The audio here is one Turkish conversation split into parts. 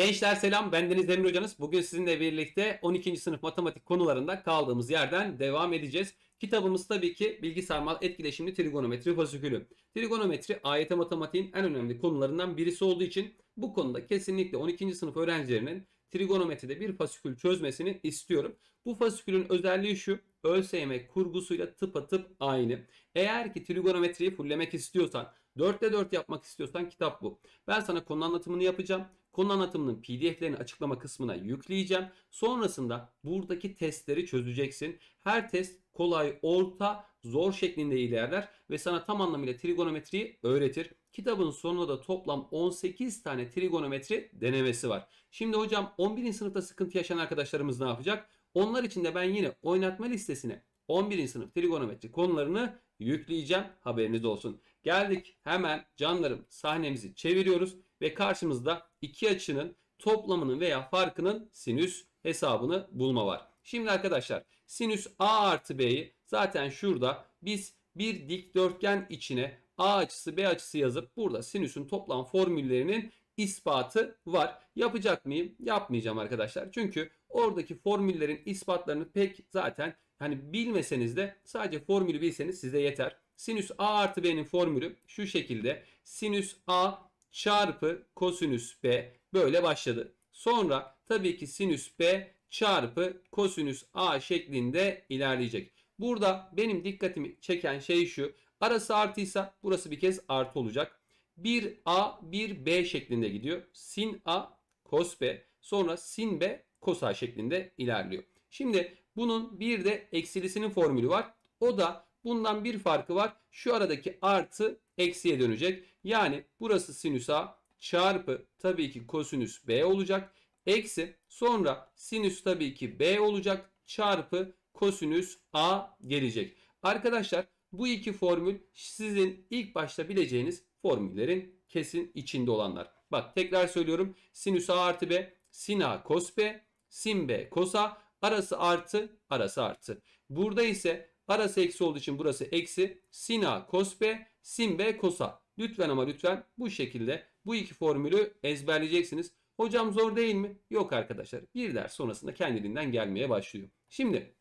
Gençler selam, bendeniz Deniz Hocanız. Bugün sizinle birlikte 12. sınıf matematik konularında kaldığımız yerden devam edeceğiz. Kitabımız tabii ki bilgi sarmal etkileşimli trigonometri fasikülü. Trigonometri AYT matematiğin en önemli konularından birisi olduğu için bu konuda kesinlikle 12. sınıf öğrencilerinin trigonometride bir fasikül çözmesini istiyorum. Bu fasikülün özelliği şu, ÖSYM kurgusuyla tıpatıp aynı. Eğer ki trigonometriyi fullemek istiyorsan 4'te 4 yapmak istiyorsan kitap bu. Ben sana konu anlatımını yapacağım. Konu anlatımının pdf'lerini açıklama kısmına yükleyeceğim. Sonrasında buradaki testleri çözeceksin. Her test kolay, orta, zor şeklinde ilerler ve sana tam anlamıyla trigonometriyi öğretir. Kitabın sonunda da toplam 18 tane trigonometri denemesi var. Şimdi hocam 11. sınıfta sıkıntı yaşayan arkadaşlarımız ne yapacak? Onlar için de ben yine oynatma listesine 11. sınıf trigonometri konularını yükleyeceğim. Haberiniz olsun. Geldik hemen canlarım sahnemizi çeviriyoruz ve karşımızda iki açının toplamının veya farkının sinüs hesabını bulma var. Şimdi arkadaşlar sinüs A artı B'yi zaten şurada biz bir dikdörtgen içine A açısı B açısı yazıp burada sinüsün toplam formüllerinin ispatı var. Yapacak mıyım? Yapmayacağım arkadaşlar. Çünkü oradaki formüllerin ispatlarını pek zaten Hani bilmeseniz de sadece formülü bilseniz size yeter. Sinüs A artı B'nin formülü şu şekilde. Sinüs A çarpı kosinüs B böyle başladı. Sonra tabii ki sinüs B çarpı kosinüs A şeklinde ilerleyecek. Burada benim dikkatimi çeken şey şu. Arası artıysa burası bir kez artı olacak. 1A 1B şeklinde gidiyor. Sin A kos B sonra sin B kos A şeklinde ilerliyor. Şimdi bunun bir de eksilisinin formülü var. O da bundan bir farkı var. Şu aradaki artı eksiye dönecek. Yani burası sinüs A çarpı tabii ki kosinüs B olacak. Eksi sonra sinüs tabii ki B olacak çarpı kosinüs A gelecek. Arkadaşlar bu iki formül sizin ilk başta bileceğiniz formüllerin kesin içinde olanlar. Bak tekrar söylüyorum. Sinüs A artı B sin A kos B sin B kos A Arası artı, arası artı. Burada ise arası eksi olduğu için burası eksi. Sin A cos B, sin B cos A. Lütfen ama lütfen bu şekilde bu iki formülü ezberleyeceksiniz. Hocam zor değil mi? Yok arkadaşlar. Bir ders sonrasında kendiliğinden gelmeye başlıyor. Şimdi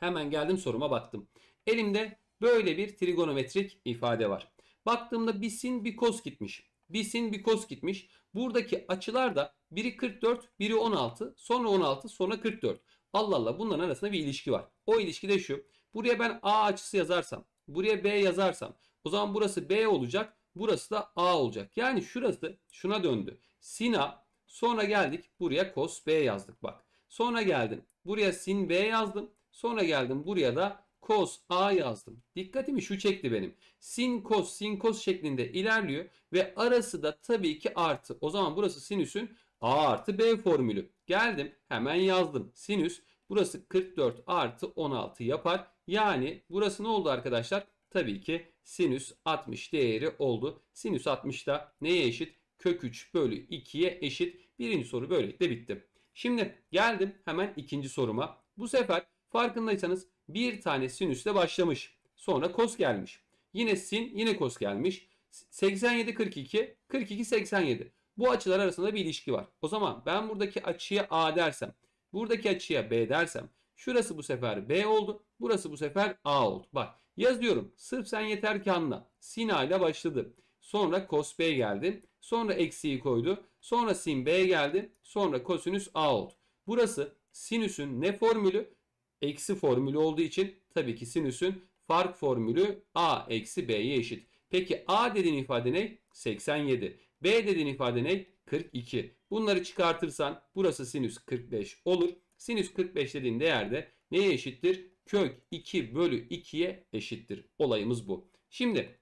hemen geldim soruma baktım. Elimde böyle bir trigonometrik ifade var. Baktığımda bir sin bir kos gitmiş. Bir sin bir kos gitmiş. Buradaki açılar da biri 44, biri 16, sonra 16, sonra 44. Allah Allah bunların arasında bir ilişki var. O ilişki de şu. Buraya ben A açısı yazarsam, buraya B yazarsam o zaman burası B olacak, burası da A olacak. Yani şurası şuna döndü. Sina sonra geldik buraya cos B yazdık bak. Sonra geldim buraya sin B yazdım. Sonra geldim buraya da cos A yazdım. Dikkatimi şu çekti benim. Sin cos sin cos şeklinde ilerliyor ve arası da tabii ki artı. O zaman burası sinüsün A artı B formülü. Geldim hemen yazdım. Sinüs burası 44 artı 16 yapar. Yani burası ne oldu arkadaşlar? Tabii ki sinüs 60 değeri oldu. Sinüs 60 da neye eşit? Kök 3 bölü 2'ye eşit. Birinci soru böylelikle bitti. Şimdi geldim hemen ikinci soruma. Bu sefer farkındaysanız bir tane sinüsle başlamış. Sonra kos gelmiş. Yine sin yine kos gelmiş. 87 42 42 87. Bu açılar arasında bir ilişki var. O zaman ben buradaki açıya A dersem, buradaki açıya B dersem, şurası bu sefer B oldu, burası bu sefer A oldu. Bak yazıyorum. Sırf sen yeter ki anla. Sina ile başladı. Sonra cos B geldi. Sonra eksiği koydu. Sonra sin B geldi. Sonra kosinüs A oldu. Burası sinüsün ne formülü? Eksi formülü olduğu için tabii ki sinüsün fark formülü A eksi B'ye eşit. Peki A dediğin ifade ne? 87. B dediğin ifade ne? 42. Bunları çıkartırsan burası sinüs 45 olur. Sinüs 45 dediğin değer de neye eşittir? Kök 2 bölü 2'ye eşittir. Olayımız bu. Şimdi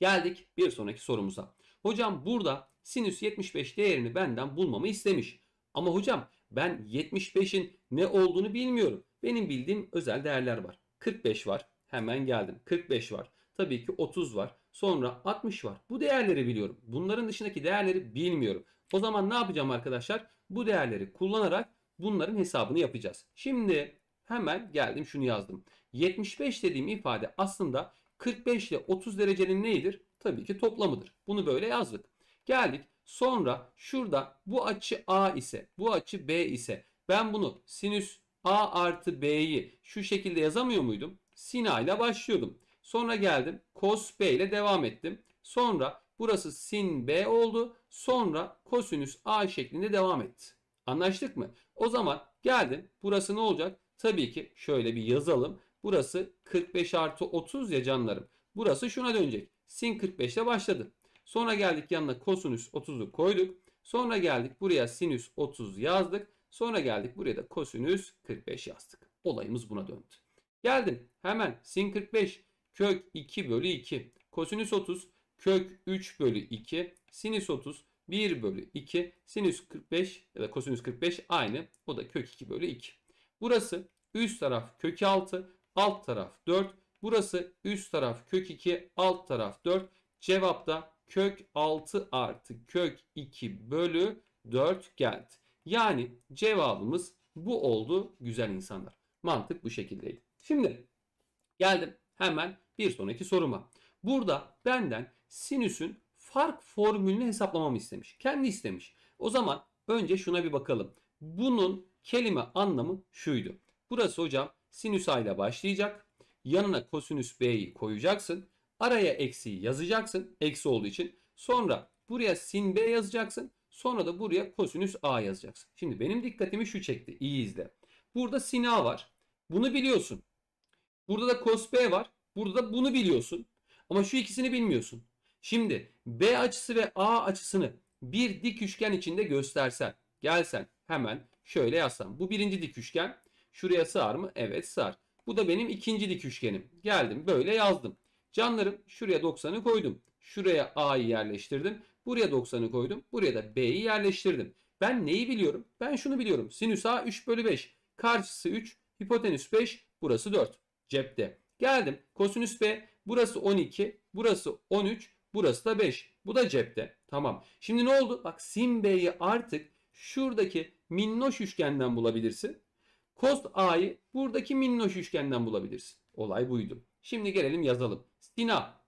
geldik bir sonraki sorumuza. Hocam burada sinüs 75 değerini benden bulmamı istemiş. Ama hocam ben 75'in ne olduğunu bilmiyorum. Benim bildiğim özel değerler var. 45 var. Hemen geldim. 45 var. Tabii ki 30 var. Sonra 60 var. Bu değerleri biliyorum. Bunların dışındaki değerleri bilmiyorum. O zaman ne yapacağım arkadaşlar? Bu değerleri kullanarak bunların hesabını yapacağız. Şimdi hemen geldim şunu yazdım. 75 dediğim ifade aslında 45 ile 30 derecenin neyidir? Tabii ki toplamıdır. Bunu böyle yazdık. Geldik. Sonra şurada bu açı A ise, bu açı B ise ben bunu sinüs A artı B'yi şu şekilde yazamıyor muydum? Sina ile başlıyordum. Sonra geldim cos B ile devam ettim. Sonra burası sin B oldu. Sonra kosinüs A şeklinde devam etti. Anlaştık mı? O zaman geldim. Burası ne olacak? Tabii ki şöyle bir yazalım. Burası 45 artı 30 ya canlarım. Burası şuna dönecek. Sin 45 ile başladı. Sonra geldik yanına kosinüs 30'u koyduk. Sonra geldik buraya sinüs 30 yazdık. Sonra geldik buraya da kosinüs 45 yazdık. Olayımız buna döndü. Geldim hemen sin 45 kök 2 bölü 2. Kosinüs 30 kök 3 bölü 2. Sinüs 30 1 bölü 2. Sinüs 45 ya da kosinüs 45 aynı. O da kök 2 bölü 2. Burası üst taraf kök 6. Alt taraf 4. Burası üst taraf kök 2. Alt taraf 4. Cevap da kök 6 artı kök 2 bölü 4 geldi. Yani cevabımız bu oldu güzel insanlar. Mantık bu şekildeydi. Şimdi geldim hemen bir sonraki soruma. Burada benden sinüsün fark formülünü hesaplamamı istemiş. Kendi istemiş. O zaman önce şuna bir bakalım. Bunun kelime anlamı şuydu. Burası hocam sinüs a ile başlayacak. Yanına kosinüs b'yi koyacaksın. Araya eksiyi yazacaksın. Eksi olduğu için. Sonra buraya sin b yazacaksın. Sonra da buraya kosinüs a yazacaksın. Şimdi benim dikkatimi şu çekti. İyi izle. Burada sin a var. Bunu biliyorsun. Burada da kos b var. Burada da bunu biliyorsun. Ama şu ikisini bilmiyorsun. Şimdi B açısı ve A açısını bir dik üçgen içinde göstersen. Gelsen hemen şöyle yazsam. Bu birinci dik üçgen. Şuraya sığar mı? Evet sığar. Bu da benim ikinci dik üçgenim. Geldim böyle yazdım. Canlarım şuraya 90'ı koydum. Şuraya A'yı yerleştirdim. Buraya 90'ı koydum. Buraya da B'yi yerleştirdim. Ben neyi biliyorum? Ben şunu biliyorum. Sinüs A 3 bölü 5. Karşısı 3. Hipotenüs 5. Burası 4. Cepte. Geldim. Kosinüs B burası 12, burası 13, burası da 5. Bu da cepte. Tamam. Şimdi ne oldu? Bak sin B'yi artık şuradaki minnoş üçgenden bulabilirsin. Cos A'yı buradaki minnoş üçgenden bulabilirsin. Olay buydu. Şimdi gelelim yazalım. Sin A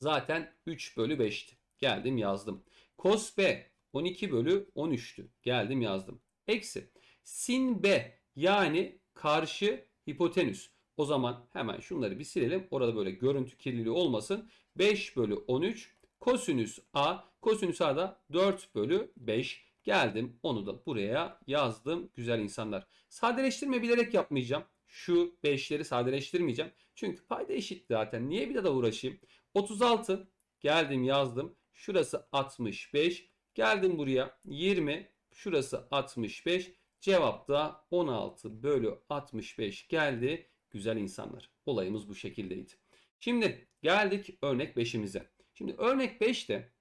zaten 3 bölü 5'ti. Geldim yazdım. Cos B 12 bölü 13'tü. Geldim yazdım. Eksi sin B yani karşı hipotenüs. O zaman hemen şunları bir silelim. Orada böyle görüntü kirliliği olmasın. 5 bölü 13 kosinüs A. Kosinüs A da 4 bölü 5. Geldim onu da buraya yazdım. Güzel insanlar. Sadeleştirme bilerek yapmayacağım. Şu 5'leri sadeleştirmeyeceğim. Çünkü payda eşit zaten. Niye bir daha uğraşayım? 36 geldim yazdım. Şurası 65. Geldim buraya 20. Şurası 65. Cevap da 16 bölü 65 geldi güzel insanlar. Olayımız bu şekildeydi. Şimdi geldik örnek 5'imize. Şimdi örnek 5'te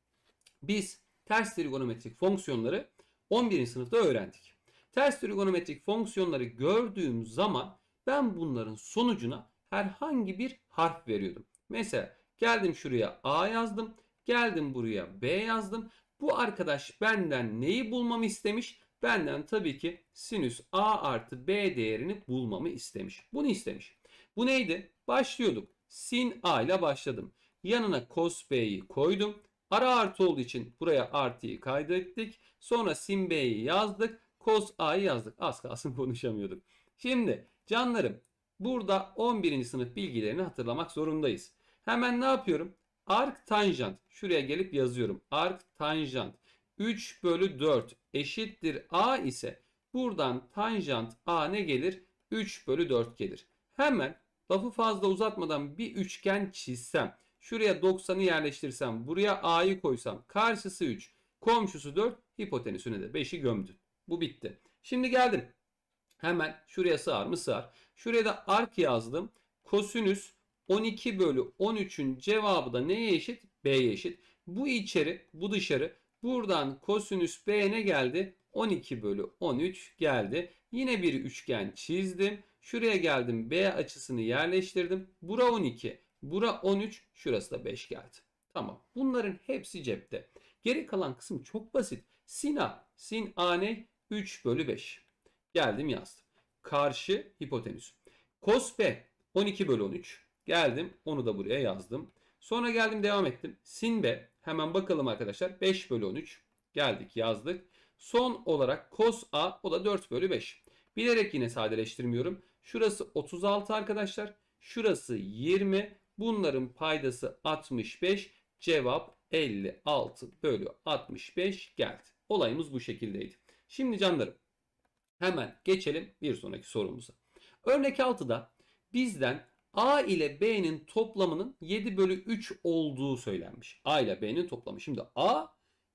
biz ters trigonometrik fonksiyonları 11. sınıfta öğrendik. Ters trigonometrik fonksiyonları gördüğüm zaman ben bunların sonucuna herhangi bir harf veriyordum. Mesela geldim şuraya A yazdım. Geldim buraya B yazdım. Bu arkadaş benden neyi bulmamı istemiş? Benden tabii ki sinüs A artı B değerini bulmamı istemiş. Bunu istemiş. Bu neydi? Başlıyorduk. Sin A ile başladım. Yanına cos B'yi koydum. Ara artı olduğu için buraya artıyı kaydettik. Sonra sin B'yi yazdık. Cos A'yı yazdık. Az kalsın konuşamıyorduk. Şimdi canlarım burada 11. sınıf bilgilerini hatırlamak zorundayız. Hemen ne yapıyorum? Ark tanjant. Şuraya gelip yazıyorum. Ark tanjant. 3 bölü 4 eşittir A ise buradan tanjant A ne gelir? 3 bölü 4 gelir. Hemen lafı fazla uzatmadan bir üçgen çizsem. Şuraya 90'ı yerleştirsem. Buraya A'yı koysam. Karşısı 3. Komşusu 4. Hipotenüsüne de 5'i gömdüm. Bu bitti. Şimdi geldim. Hemen şuraya sığar mı sığar. Şuraya da ark yazdım. Kosinüs 12 bölü 13'ün cevabı da neye eşit? B'ye eşit. Bu içeri bu dışarı Buradan kosinüs B ne geldi? 12 bölü 13 geldi. Yine bir üçgen çizdim. Şuraya geldim B açısını yerleştirdim. Bura 12, bura 13, şurası da 5 geldi. Tamam bunların hepsi cepte. Geri kalan kısım çok basit. Sin A, sin A ne? 3 bölü 5. Geldim yazdım. Karşı hipotenüs. Kos B 12 bölü 13. Geldim onu da buraya yazdım. Sonra geldim devam ettim. Sin B Hemen bakalım arkadaşlar. 5 bölü 13 geldik yazdık. Son olarak cos a o da 4 bölü 5. Bilerek yine sadeleştirmiyorum. Şurası 36 arkadaşlar. Şurası 20. Bunların paydası 65. Cevap 56 bölü 65 geldi. Olayımız bu şekildeydi. Şimdi canlarım hemen geçelim bir sonraki sorumuza. Örnek 6'da bizden A ile B'nin toplamının 7 bölü 3 olduğu söylenmiş. A ile B'nin toplamı. Şimdi A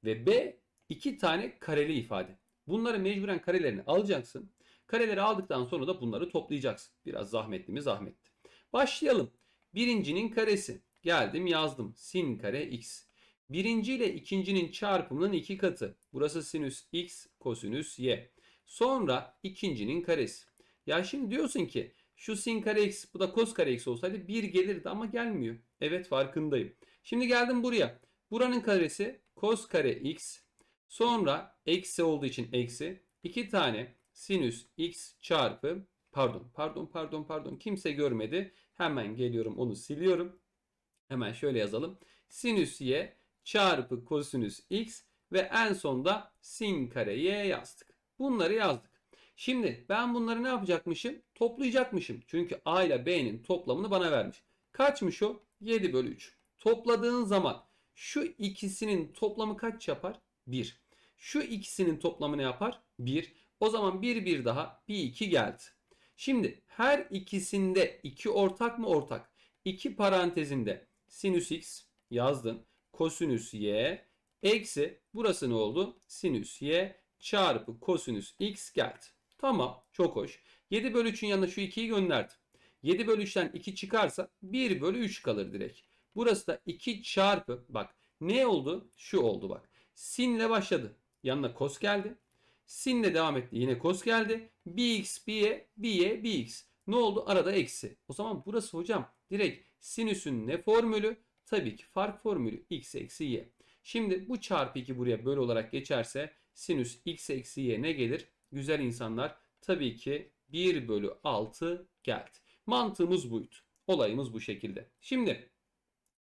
ve B iki tane kareli ifade. Bunları mecburen karelerini alacaksın. Kareleri aldıktan sonra da bunları toplayacaksın. Biraz zahmetli mi zahmetli. Başlayalım. Birincinin karesi. Geldim yazdım. Sin kare x. Birinci ile ikincinin çarpımının iki katı. Burası sinüs x kosinüs y. Sonra ikincinin karesi. Ya şimdi diyorsun ki şu sin kare x bu da cos kare x olsaydı 1 gelirdi ama gelmiyor. Evet farkındayım. Şimdi geldim buraya. Buranın karesi cos kare x. Sonra eksi olduğu için eksi. 2 tane sinüs x çarpı pardon pardon pardon pardon kimse görmedi. Hemen geliyorum onu siliyorum. Hemen şöyle yazalım. Sinüs y çarpı kosinüs x ve en sonda sin kare y yazdık. Bunları yazdık. Şimdi ben bunları ne yapacakmışım? Toplayacakmışım. Çünkü A ile B'nin toplamını bana vermiş. Kaçmış o? 7 bölü 3. Topladığın zaman şu ikisinin toplamı kaç yapar? 1. Şu ikisinin toplamı ne yapar? 1. O zaman 1 1 daha 1 2 geldi. Şimdi her ikisinde 2 iki ortak mı ortak? 2 parantezinde sinüs x yazdın. Kosinüs y eksi burası ne oldu? Sinüs y çarpı kosinüs x geldi. Tamam çok hoş. 7 bölü 3'ün yanına şu 2'yi gönderdim. 7 bölü 3'ten 2 çıkarsa 1 bölü 3 kalır direkt. Burası da 2 çarpı bak ne oldu? Şu oldu bak. Sinle başladı. Yanına kos geldi. Sinle devam etti. Yine kos geldi. Bx, B'ye, B'ye, Bx. Ne oldu? Arada eksi. O zaman burası hocam direkt sinüsün ne formülü? Tabii ki fark formülü x eksi y. Şimdi bu çarpı 2 buraya böl olarak geçerse sinüs x eksi y ne gelir? güzel insanlar tabii ki 1 bölü 6 geldi. Mantığımız buydu. Olayımız bu şekilde. Şimdi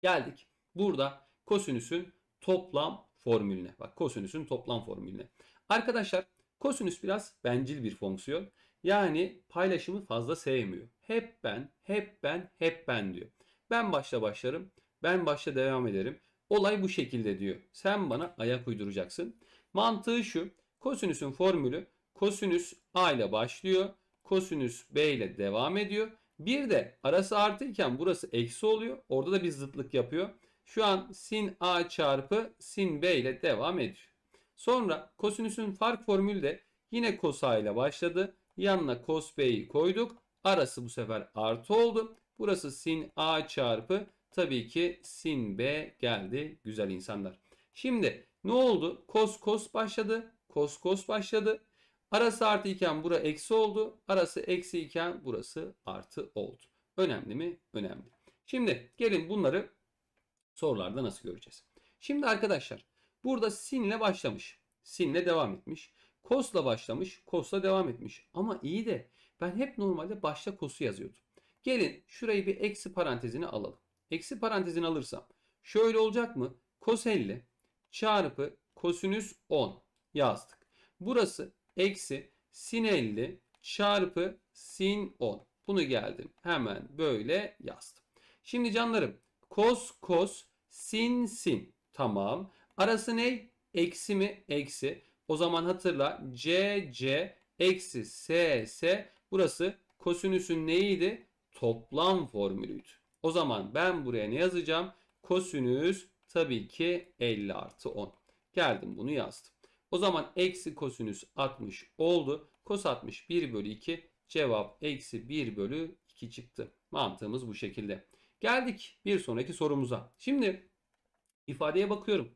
geldik. Burada kosinüsün toplam formülüne. Bak kosinüsün toplam formülüne. Arkadaşlar kosinüs biraz bencil bir fonksiyon. Yani paylaşımı fazla sevmiyor. Hep ben, hep ben, hep ben diyor. Ben başla başlarım, ben başla devam ederim. Olay bu şekilde diyor. Sen bana ayak uyduracaksın. Mantığı şu. Kosinüsün formülü Kosinüs A ile başlıyor. Kosinüs B ile devam ediyor. Bir de arası artırken burası eksi oluyor. Orada da bir zıtlık yapıyor. Şu an sin A çarpı sin B ile devam ediyor. Sonra kosinüsün fark formülü de yine kos A ile başladı. Yanına kos B'yi koyduk. Arası bu sefer artı oldu. Burası sin A çarpı tabii ki sin B geldi güzel insanlar. Şimdi ne oldu? Kos kos başladı. kos kos başladı. Arası artı iken bura eksi oldu. Arası eksi iken burası artı oldu. Önemli mi? Önemli. Şimdi gelin bunları sorularda nasıl göreceğiz? Şimdi arkadaşlar burada sinle başlamış. Sinle devam etmiş. Kosla başlamış. Kosla devam etmiş. Ama iyi de ben hep normalde başta kosu yazıyordum. Gelin şurayı bir eksi parantezine alalım. Eksi parantezini alırsam şöyle olacak mı? Kos 50 çarpı kosinüs 10 yazdık. Burası eksi sin 50 çarpı sin 10. Bunu geldim hemen böyle yazdım. Şimdi canlarım kos kos sin sin tamam. Arası ne? Eksi mi? Eksi. O zaman hatırla c c eksi s s burası kosinüsün neydi? Toplam formülüydü. O zaman ben buraya ne yazacağım? Kosinüs tabii ki 50 artı 10. Geldim bunu yazdım. O zaman eksi kosinüs 60 oldu. Kos 60 1 bölü 2 cevap eksi 1 bölü 2 çıktı. Mantığımız bu şekilde. Geldik bir sonraki sorumuza. Şimdi ifadeye bakıyorum.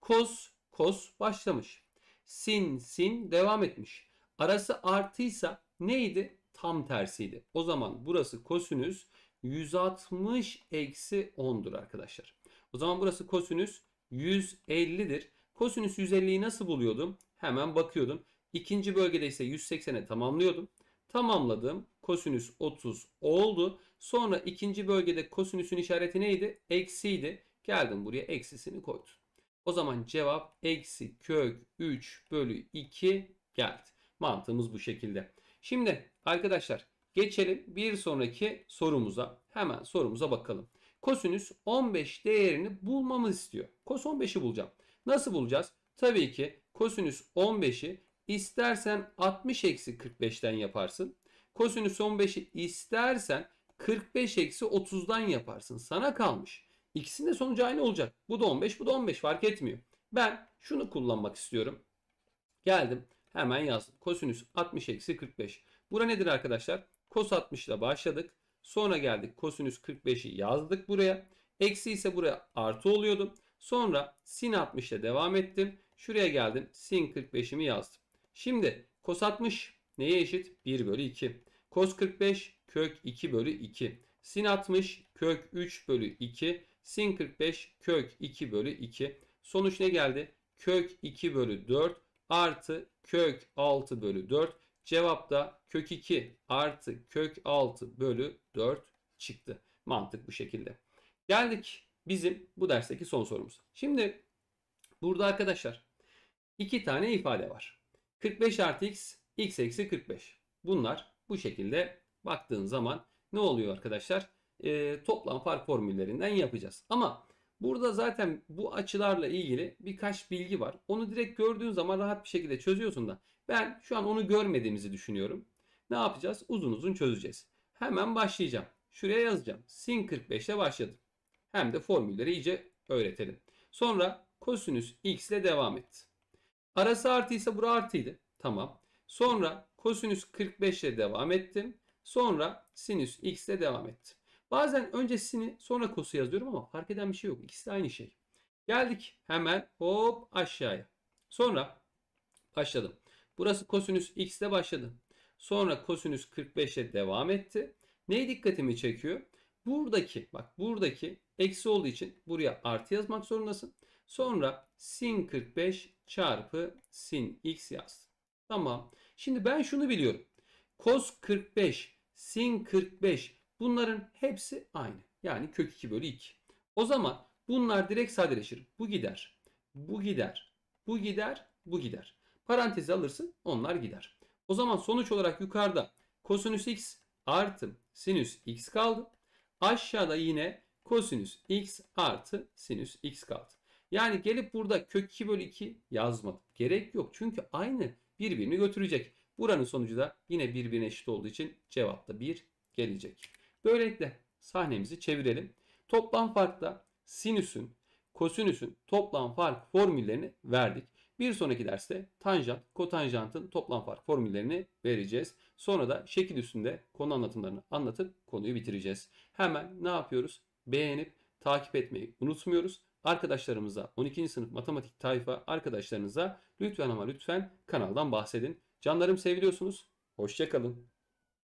Kos kos başlamış. Sin sin devam etmiş. Arası artıysa neydi? Tam tersiydi. O zaman burası kosinüs 160 eksi 10'dur arkadaşlar. O zaman burası kosinüs 150'dir. Kosinüs 150'yi nasıl buluyordum? Hemen bakıyordum. İkinci bölgede ise 180'e tamamlıyordum. Tamamladım. Kosinüs 30 oldu. Sonra ikinci bölgede kosinüsün işareti neydi? Eksiydi. Geldim buraya eksisini koydum. O zaman cevap eksi kök 3 bölü 2 geldi. Mantığımız bu şekilde. Şimdi arkadaşlar geçelim bir sonraki sorumuza. Hemen sorumuza bakalım. Kosinüs 15 değerini bulmamız istiyor. Kos 15'i bulacağım. Nasıl bulacağız? Tabii ki kosinüs 15'i istersen 60 eksi 45'ten yaparsın. Kosinüs 15'i istersen 45 eksi 30'dan yaparsın. Sana kalmış. İkisinin de sonucu aynı olacak. Bu da 15 bu da 15 fark etmiyor. Ben şunu kullanmak istiyorum. Geldim hemen yazdım. Kosinüs 60 eksi 45. Bura nedir arkadaşlar? Kos 60 ile başladık. Sonra geldik kosinüs 45'i yazdık buraya. Eksi ise buraya artı oluyordum. Sonra sin 60 ile devam ettim. Şuraya geldim. Sin 45'imi yazdım. Şimdi kos 60 neye eşit? 1 bölü 2. Kos 45 kök 2 bölü 2. Sin 60 kök 3 bölü 2. Sin 45 kök 2 bölü 2. Sonuç ne geldi? Kök 2 bölü 4 artı kök 6 bölü 4. Cevap da kök 2 artı kök 6 bölü 4 çıktı. Mantık bu şekilde. Geldik bizim bu dersteki son sorumuz. Şimdi burada arkadaşlar iki tane ifade var. 45 artı x, x eksi 45. Bunlar bu şekilde baktığın zaman ne oluyor arkadaşlar? E, toplam fark formüllerinden yapacağız. Ama burada zaten bu açılarla ilgili birkaç bilgi var. Onu direkt gördüğün zaman rahat bir şekilde çözüyorsun da. Ben şu an onu görmediğimizi düşünüyorum. Ne yapacağız? Uzun uzun çözeceğiz. Hemen başlayacağım. Şuraya yazacağım. Sin 45 ile başladım hem de formülleri iyice öğretelim. Sonra kosinüs x ile devam et. Arası artıysa bura artıydı. Tamam. Sonra kosinüs 45 ile devam ettim. Sonra sinüs x ile devam ettim. Bazen önce sini sonra kosu yazıyorum ama fark eden bir şey yok. İkisi de aynı şey. Geldik hemen hop aşağıya. Sonra başladım. Burası kosinüs x ile başladı. Sonra kosinüs 45 ile devam etti. Neyi dikkatimi çekiyor? Buradaki bak buradaki eksi olduğu için buraya artı yazmak zorundasın. Sonra sin 45 çarpı sin x yaz. Tamam. Şimdi ben şunu biliyorum. Cos 45, sin 45 bunların hepsi aynı. Yani kök 2 bölü 2. O zaman bunlar direkt sadeleşir. Bu gider. Bu gider. Bu gider. Bu gider. Parantezi alırsın onlar gider. O zaman sonuç olarak yukarıda kosinüs x artı sinüs x kaldı. Aşağıda yine kosinüs x artı sinüs x kaldı. Yani gelip burada kök 2 bölü 2 yazmadım. Gerek yok çünkü aynı birbirini götürecek. Buranın sonucu da yine birbirine eşit olduğu için cevapta 1 gelecek. Böylelikle sahnemizi çevirelim. Toplam farkta sinüsün, kosinüsün toplam fark formüllerini verdik. Bir sonraki derste tanjant, kotanjantın toplam fark formüllerini vereceğiz. Sonra da şekil üstünde konu anlatımlarını anlatıp konuyu bitireceğiz. Hemen ne yapıyoruz? Beğenip takip etmeyi unutmuyoruz. Arkadaşlarımıza 12. sınıf matematik tayfa arkadaşlarınıza lütfen ama lütfen kanaldan bahsedin. Canlarım seviliyorsunuz. Hoşçakalın.